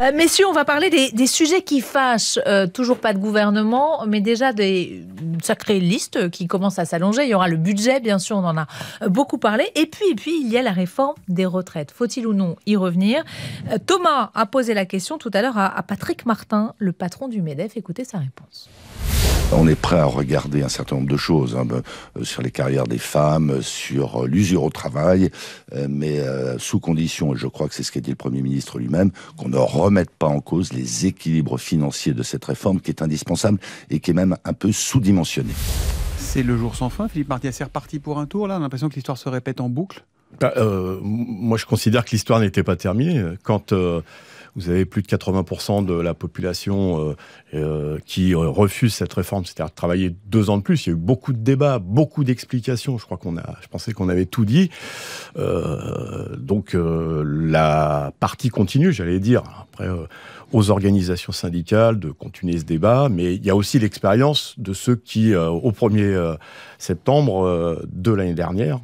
Euh, messieurs, on va parler des, sujets qui fâchent. Euh, toujours pas de gouvernement, mais déjà des, sacrées listes qui commencent à s'allonger. Il y aura le budget, bien sûr, on en a euh, beaucoup parlé. Et puis, puis il y a la réforme des retraites. Faut-il ou non y revenir Thomas a posé la question tout à l'heure à, à Patrick Martin, le patron du MEDEF. Écoutez sa réponse on est prêt à regarder un certain nombre de choses hein, euh, sur les carrières des femmes, sur euh, l'usure au travail, euh, mais sous condition, et je crois que c'est ce qu'a dit le Premier ministre lui-même, qu'on ne remette pas en cause les équilibres financiers de cette réforme qui est indispensable et qui est même un peu sous-dimensionnée. C'est le jour sans fin, Philippe Martias est reparti pour un tour, là, on a l'impression que l'histoire se répète en boucle bah, Moi je considère que l'histoire n'était pas terminée. Quand... Vous avez plus de 80% de la population euh, euh, qui euh, refuse cette réforme, c'est-à-dire travailler deux ans de plus. Il y a eu beaucoup de débats, beaucoup d'explications. Je crois qu'on a, je pensais qu'on avait tout dit. donc la partie continue, j'allais dire. Après aux organisations syndicales de continuer ce débat, mais il y a aussi l'expérience de ceux qui, euh, au 1er euh, septembre euh, de l'année dernière,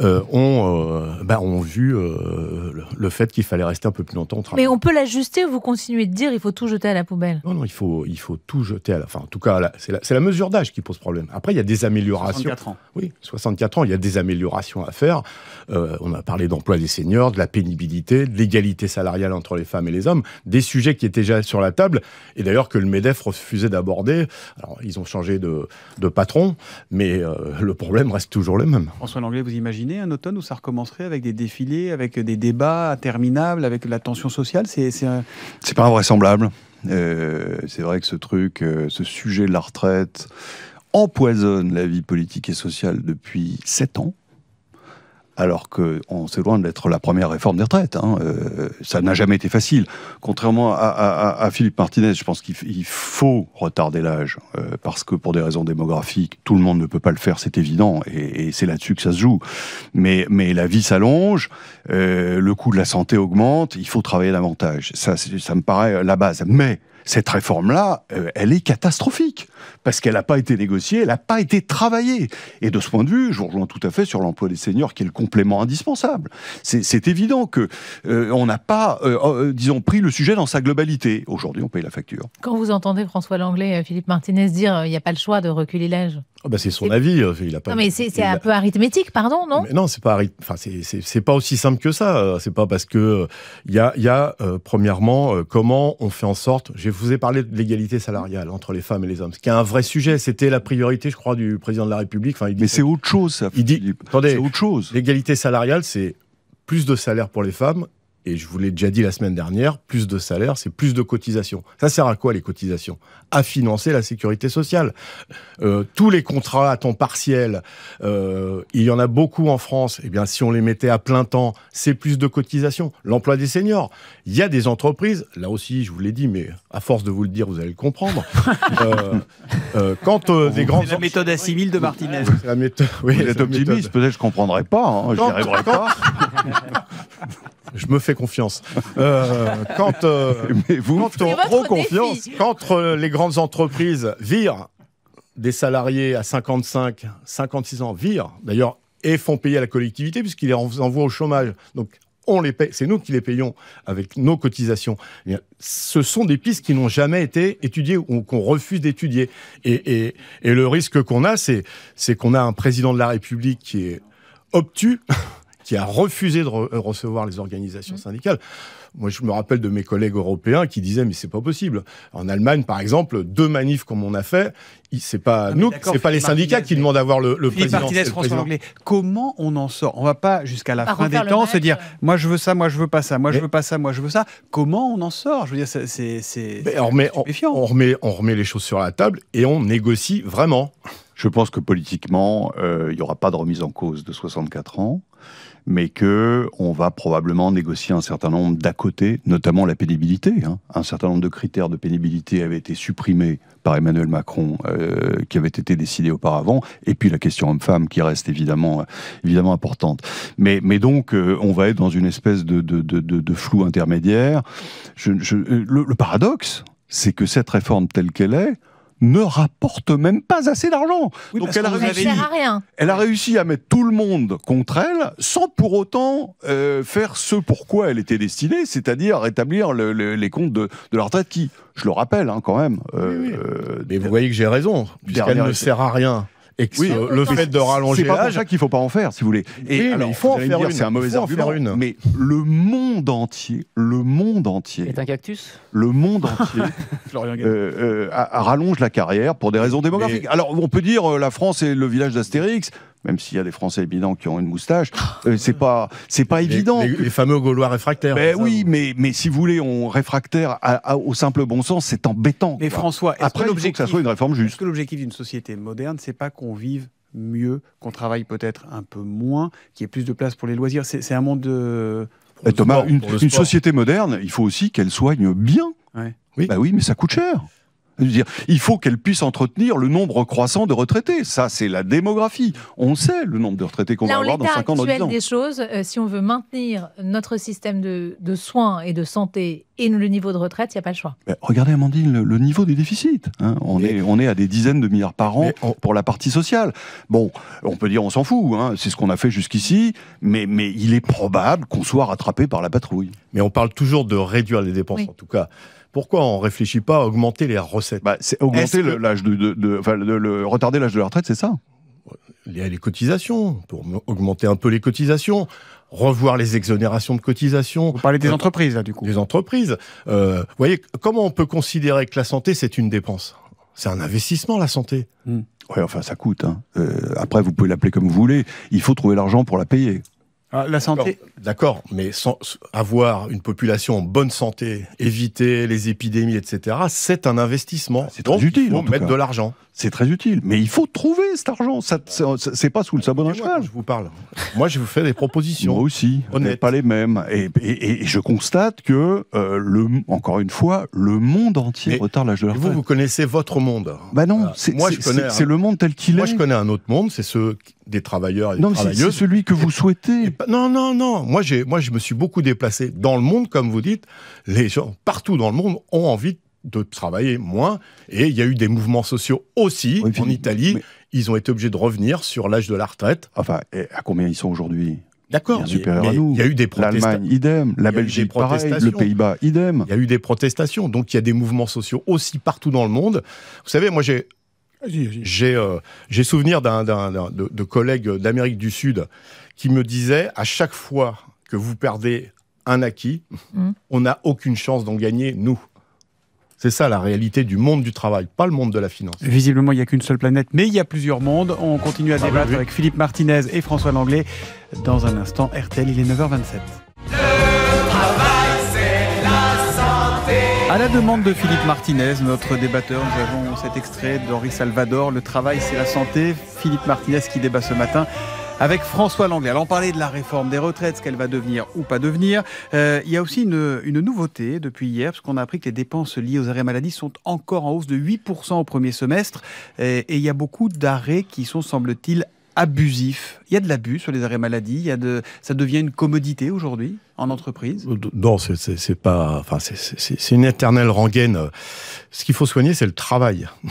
bah, ont, vu le, fait qu'il fallait rester un peu plus longtemps Mais on peut l'ajuster vous continuez de dire il faut tout jeter à la poubelle Non, non, il faut, il faut tout jeter à la... Enfin, en tout cas, c'est la, la, mesure d'âge qui pose problème. Après, il y a des améliorations. 64 ans. Oui, 64 ans, il y a des améliorations à faire. on a parlé d'emploi des seniors, de la pénibilité, de l'égalité salariale entre les femmes et les hommes, des sujets qui étaient déjà sur la table, et d'ailleurs que le MEDEF refusait d'aborder. Alors, ils ont changé de, de patron, mais euh, le problème reste toujours le même. François Langlais, vous imaginez un automne où ça recommencerait avec des défilés, avec des débats interminables, avec la tension sociale C'est pas invraisemblable. Euh, c'est vrai que ce truc, euh, ce sujet de la retraite, empoisonne la vie politique et sociale depuis sept ans alors qu'on s'éloigne d'être la première réforme des retraites. Hein, euh, ça n'a jamais été facile. Contrairement à, Philippe Martinez, je pense qu'il faut retarder l'âge, euh, parce que pour des raisons démographiques, tout le monde ne peut pas le faire, c'est évident, et, c'est là-dessus que ça se joue. Mais, la vie s'allonge, euh, le coût de la santé augmente, il faut travailler davantage. Ça, ça me paraît la base. Mais cette réforme-là, euh, elle est catastrophique, parce qu'elle n'a pas été négociée, elle n'a pas été travaillée. Et de ce point de vue, je vous rejoins tout à fait sur l'emploi des seniors, qui est le complément indispensable. C'est évident qu'on euh, n'a pas, euh, disons, pris le sujet dans sa globalité. Aujourd'hui, on paye la facture. Quand vous entendez François Langlais, Philippe Martinez dire, il n'y a pas le choix de reculer l'âge ah bah, c'est son avis. Euh, il a pas... Non, mais c'est un peu arithmétique, pardon, non Non, c'est pas, enfin, c'est pas aussi simple que ça. Euh, c'est pas parce que euh, il y a, y a premièrement, comment on fait en sorte. Je vous ai parlé de l'égalité salariale entre les femmes et les hommes, ce qui est un vrai sujet. C'était la priorité, je crois, du président de la République. Enfin, mais c'est autre chose, ça. Il dit, attendez, c'est autre chose. L'égalité salariale, c'est plus de salaire pour les femmes et je vous l'ai déjà dit la semaine dernière, plus de salaire, c'est plus de cotisations. Ça sert à quoi les cotisations À financer la sécurité sociale. Euh, tous les contrats à temps partiel, euh, il y en a beaucoup en France. Eh bien, si on les mettait à plein temps, c'est plus de cotisations. L'emploi des seniors. Il y a des entreprises, là aussi, je vous l'ai dit, mais à force de vous le dire, vous allez le comprendre. Euh, euh, quand des grandes... C'est la méthode de Martinez. La méthode... Oui, vous êtes optimiste, peut-être je ne comprendrai pas. Hein. je n'y arriverai pas. je me fais confiance. Euh, quand, euh, vous, quand trop confiance, quand euh, les grandes entreprises virent des salariés à 55, 56 ans, virent d'ailleurs et font payer à la collectivité puisqu'ils les envoient au chômage. Donc on les paye, c'est nous qui les payons avec nos cotisations. Eh ce sont des pistes qui n'ont jamais été étudiées ou qu'on refuse d'étudier. Et, et, le risque qu'on a, c'est qu'on a un président de la République qui est obtus. qui a refusé de euh, recevoir les organisations mmh. syndicales. Moi, je me rappelle de mes collègues européens qui disaient mais c'est pas possible. En Allemagne, par exemple, deux manifs comme on a fait, c'est pas ah, nous, c'est pas les syndicats qui demandent à voir le, le président. Martinez, le Anglais. Comment on en sort On va pas jusqu'à la fin des temps se dire moi je veux ça, moi je veux pas ça, moi je veux pas ça, moi je veux ça. Comment on en sort Je veux dire, c'est on, on, remet, on remet les choses sur la table et on négocie vraiment. Je pense que politiquement, euh, il n'y aura pas de remise en cause de 64 ans mais que on va probablement négocier un certain nombre d'à côté, notamment la pénibilité. Hein. Un certain nombre de critères de pénibilité avaient été supprimés par Emmanuel Macron, euh, qui avait été décidé auparavant, et puis la question homme-femme qui reste évidemment, euh, évidemment importante. Mais, mais donc, euh, on va être dans une espèce de, de, de, flou intermédiaire. le paradoxe, c'est que cette réforme telle qu'elle est, ne rapporte même pas assez d'argent. Donc elle a, réussi, à mettre tout le monde contre elle sans pour autant euh, faire ce pour quoi elle était destinée, c'est-à-dire rétablir les comptes de, la retraite qui, je le rappelle hein, quand même. Euh, mais vous voyez que j'ai raison, puisqu'elle ne sert à rien. Et euh, le fait de rallonger C'est pas pour ça qu'il faut pas en faire, si vous voulez. Et alors, il faut en faire une. C'est un mauvais argument. Mais le monde entier, le monde entier. Est un cactus. Le monde entier euh, euh, rallonge la carrière pour des raisons démographiques. Alors, on peut dire euh, la France est le village d'Astérix même s'il y a des Français évidents qui ont une moustache, euh, c'est pas c'est pas évident. Les, fameux Gaulois réfractaires. Ben oui, mais mais si vous voulez, on réfractaire au simple bon sens, c'est embêtant. Mais François, après l'objectif ça soit une réforme juste. que l'objectif d'une société moderne, c'est pas qu'on vive mieux, qu'on travaille peut-être un peu moins, qu'il y ait plus de place pour les loisirs C'est un monde de... Eh, Thomas, une, société moderne, il faut aussi qu'elle soigne bien. Oui. Ben oui, mais ça coûte cher il faut qu'elle puisse entretenir le nombre croissant de retraités. Ça, c'est la démographie. On sait le nombre de retraités qu'on va avoir dans 50 ans, dans ans. des choses, euh, si on veut maintenir notre système de, soins et de santé et le niveau de retraite, il n'y a pas le choix. regardez, Amandine, le, niveau des déficits. Hein. On, est, on est à des dizaines de milliards par an pour la partie sociale. Bon, on peut dire on s'en fout, hein. c'est ce qu'on a fait jusqu'ici, mais, mais il est probable qu'on soit rattrapé par la patrouille. Mais on parle toujours de réduire les dépenses, en tout cas pourquoi on réfléchit pas à augmenter les recettes bah, C'est augmenter l'âge de, retarder l'âge de la retraite, c'est ça les, les cotisations, pour augmenter un peu les cotisations, revoir les exonérations de cotisations. Vous parlez des euh, entreprises, là, du coup. Des entreprises. Euh, vous voyez, comment on peut considérer que la santé, c'est une dépense C'est un investissement, la santé. Hmm. Oui, enfin, ça coûte. Hein. Euh, après, vous pouvez l'appeler comme vous voulez. Il faut trouver l'argent pour la payer. Ah, la santé. D'accord, mais avoir une population en bonne santé, éviter les épidémies, etc., c'est un investissement. C'est très utile. Il faut mettre de l'argent. C'est très utile. Mais il faut trouver cet argent. Ça, c'est pas sous le sabot d'un Je vous parle. Moi, je vous fais des propositions. Moi aussi. On n'est pas les mêmes. Et, je constate que, euh, le, encore une fois, le monde entier retarde l'âge de la Vous, vous connaissez votre monde. Bah non, c'est, moi, je c'est, le monde tel qu'il est. Moi, je connais un autre monde. C'est ce des travailleurs et des travailleuses. C'est celui que vous souhaitez. non, non, non. Moi, j'ai, moi, je me suis beaucoup déplacé dans le monde, comme vous dites. Les gens partout dans le monde ont envie de travailler moins. Et il y a eu des mouvements sociaux aussi en Italie. Ils ont été obligés de revenir sur l'âge de la retraite. Enfin, à combien ils sont aujourd'hui D'accord. Il y a eu des protestations. L'Allemagne, idem. La Belgique, pareil. Le Pays-Bas, idem. Il y a eu des protestations. Donc il y a des mouvements sociaux aussi partout dans le monde. Vous savez, moi j'ai euh, j'ai souvenir d'un de, d'Amérique du Sud qui me disait à chaque fois que vous perdez un acquis, hmm. on n'a aucune chance d'en gagner, nous. C'est ça la réalité du monde du travail, pas le monde de la finance. Visiblement, il n'y a qu'une seule planète, mais il y a plusieurs mondes. On continue à ah bah débattre avec Philippe Martinez et François Langlais. Dans un instant, RTL, il est 9h27. À la demande de Philippe Martinez, notre débatteur, nous avons cet extrait d'Henri Salvador, Le travail c'est la santé. Philippe Martinez qui débat ce matin avec François Langlais. Alors on parlait de la réforme des retraites, ce qu'elle va devenir ou pas devenir. Euh, il y a aussi une, nouveauté depuis hier, puisqu'on qu'on a appris que les dépenses liées aux arrêts maladie sont encore en hausse de 8% au premier semestre. et il y a beaucoup d'arrêts qui sont, semble-t-il, abusif Il y a de l'abus sur les arrêts maladie. Il y ça devient une commodité aujourd'hui en entreprise. Euh, non, c'est pas. Enfin, c'est une éternelle rengaine. Ce qu'il faut soigner, c'est le travail.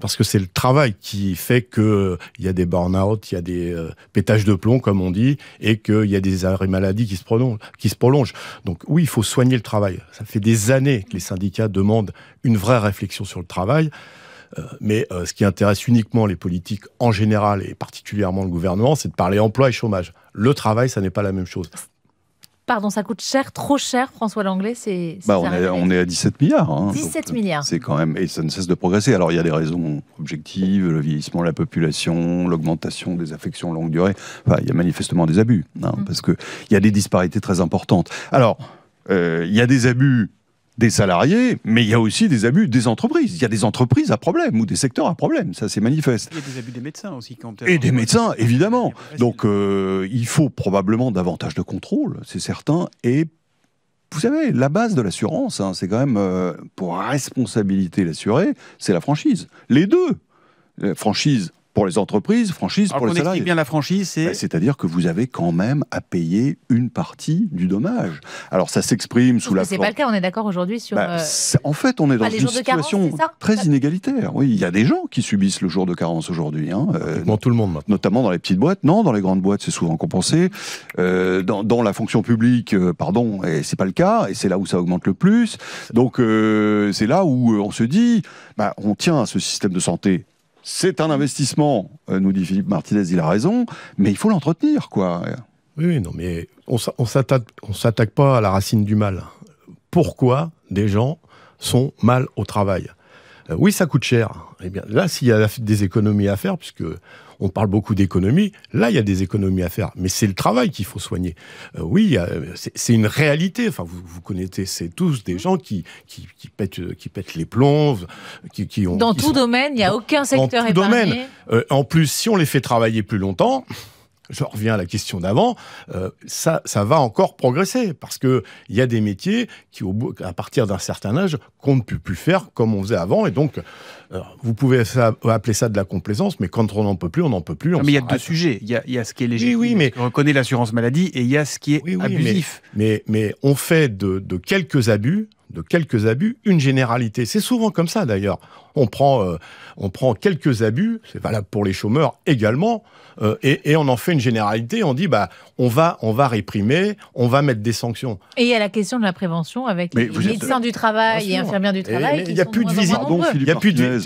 Parce que c'est le travail qui fait qu'il y a des burn-out, il y a des euh, pétages de plomb, comme on dit, et qu'il y a des arrêts maladie qui se, qui se prolongent. Donc oui, il faut soigner le travail. Ça fait des années que les syndicats demandent une vraie réflexion sur le travail. Euh, mais euh, ce qui intéresse uniquement les politiques en général et particulièrement le gouvernement, c'est de parler emploi et chômage. Le travail, ça n'est pas la même chose pardon, ça coûte cher, trop cher, François Langlais c'est, bah, on, est, à 17 milliards. 17 hein. euh, milliards. C'est quand même, et ça ne cesse de progresser. Alors il y a des raisons objectives, le vieillissement de la population, l'augmentation des affections longue durée. Enfin, il y a manifestement des abus, hein, mm. parce qu'il y a des disparités très importantes. Alors, il y a des abus des salariés, mais il y a aussi des abus des entreprises. Il y a des entreprises à problème ou des secteurs à problème, ça c'est manifeste. Il y a des abus des médecins aussi. Quand et des médecins, évidemment. Donc euh, il faut probablement davantage de contrôle, c'est certain, et vous savez, la base de l'assurance, hein, c'est quand même, euh, pour responsabilité l'assuré, c'est la franchise. Les deux. La franchise pour les entreprises, franchise pour les salariés. Explique bien la franchise, c'est. Ben, c'est-à-dire que vous avez quand même à payer une partie du dommage. Alors ça s'exprime sous la. C'est pas le cas. On est d'accord aujourd'hui sur. Ben, euh, en fait, on est dans une situation très inégalitaire. Oui, il y a des gens qui subissent le jour de carence aujourd'hui. dans hein, euh, tout le monde. Maintenant. Notamment dans les petites boîtes. Non, dans les grandes boîtes, c'est souvent compensé. Euh, dans, la fonction publique, pardon, et c'est pas le cas. Et c'est là où ça augmente le plus. Donc c'est là où on se dit, ben, on tient à ce système de santé c'est un investissement, euh, nous dit Philippe Martinez, il a raison, mais il faut l'entretenir, quoi. Oui, non, mais on ne s'attaque pas à la racine du mal. Pourquoi des gens sont mal au travail euh, oui, ça coûte cher. Eh bien, là, s'il y a des économies à faire, puisque on parle beaucoup d'économies, là, il y a des économies à faire. Mais c'est le travail qu'il faut soigner. Euh, oui, c'est une réalité. Enfin, vous, connaissez tous des gens qui, qui, euh, pètent, les plombs, qui, ont... Dans tout domaine, il n'y a aucun secteur épargné. Dans tout domaine. en plus, si on les fait travailler plus longtemps je reviens à la question d'avant, ça, ça va encore progresser parce que il y a des métiers qui, à partir d'un certain âge, qu'on ne peut plus faire comme on faisait avant. Et donc, euh, vous pouvez appeler ça de la complaisance, mais quand on n'en peut plus, on n'en peut plus. mais il y a deux sujets. Il y a, ce qui est légitime, oui, mais... on reconnaît l'assurance maladie, et il y a ce qui est abusif. Mais, mais, on fait de, quelques abus, de quelques abus, une généralité. C'est souvent comme ça d'ailleurs. On prend, euh, on prend quelques abus, c'est valable pour les chômeurs également, euh, et, on en fait une généralité. On dit bah on va, on va réprimer, on va mettre des sanctions. Et il y a la question de la prévention avec les médecins du travail et du travail. Il n'y a, plus de visite.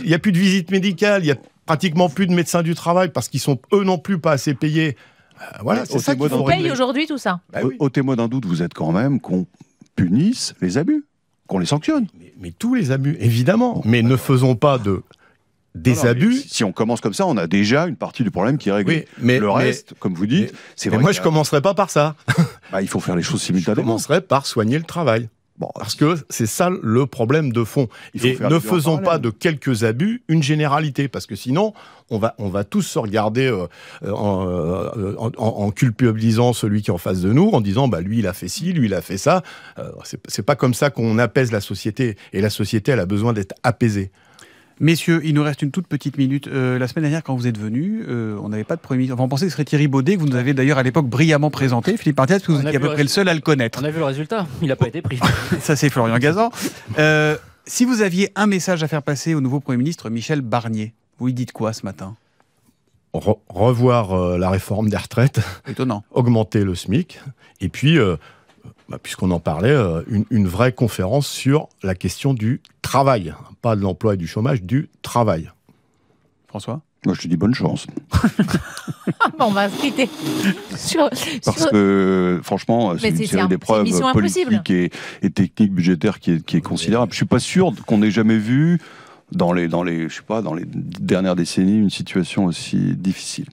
Il a plus de médicale. Il y a pratiquement plus de médecins du travail parce qu'ils sont eux non plus pas assez payés. Euh, voilà, c'est ça qui paye aujourd'hui tout ça. Bah Au témoin d'un doute, vous êtes quand même qu'on punisse les abus, qu'on les sanctionne. Mais, tous les abus, évidemment. mais ne faisons pas de des abus. Si, on commence comme ça, on a déjà une partie du problème qui est réglée. mais, le reste, comme vous dites, c'est vrai. moi, je commencerai pas par ça. Bah, il faut faire les choses simultanément. Je commencerai par soigner le travail. Bon, parce que c'est ça le problème de fond. ne faisons pas de quelques abus une généralité, parce que sinon, on va, on va tous se regarder euh, euh, euh, en, culpabilisant celui qui est en face de nous, en disant bah, lui, il a fait ci, lui, il a fait ça. c'est pas comme ça qu'on apaise la société, et la société, elle a besoin d'être apaisée. Messieurs, il nous reste une toute petite minute. Euh, la semaine dernière, quand vous êtes venus, euh, on n'avait pas de Premier ministre. Enfin, on pensait que ce serait Thierry Baudet, que vous nous avez d'ailleurs à l'époque brillamment présenté, Philippe Martinez, parce que vous étiez à peu près le seul à le connaître. On a vu le résultat, il n'a pas été pris. Ça, c'est Florian Gazan. Euh, si vous aviez un message à faire passer au nouveau Premier ministre Michel Barnier, vous lui dites quoi ce matin Revoir la réforme des retraites. Étonnant. augmenter le SMIC. Et puis bah, puisqu'on en parlait, euh, une, vraie conférence sur la question du travail, pas de l'emploi et du chômage, du travail. François Moi, je te dis bonne chance. Ah, on va se Parce que, franchement, c'est une série d'épreuves politiques et, et, techniques budgétaires qui est, considérable. Je ne suis pas sûr qu'on ait jamais vu dans les, dans les, je sais pas, dans les dernières décennies une situation aussi difficile.